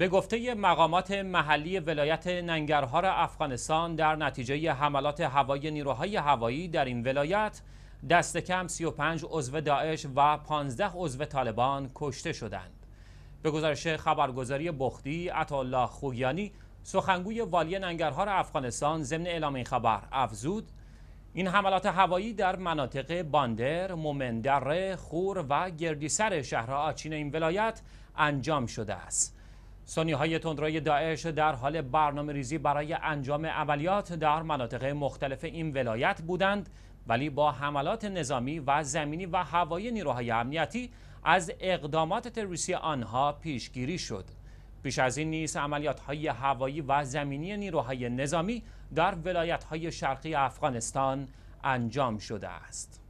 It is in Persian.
به گفته مقامات محلی ولایت ننگرهار افغانستان در نتیجه حملات هوایی نیروهای هوایی در این ولایت دست کم 35 عضو داعش و 15 عضو طالبان کشته شدند. به گزارش خبرگزاری بختی عطالله خویانی سخنگوی والی ننگرهار افغانستان ضمن اعلام این خبر افزود این حملات هوایی در مناطق باندر، مومندره، خور و گردیسر شهر آچین این ولایت انجام شده است. سنی های تندروی داعش در حال برنامه ریزی برای انجام عملیات در مناطق مختلف این ولایت بودند ولی با حملات نظامی و زمینی و هوایی نیروهای امنیتی از اقدامات تروریستی آنها پیشگیری شد پیش از این نیز عملیات های هوایی و زمینی نیروهای نظامی در ولایت های شرقی افغانستان انجام شده است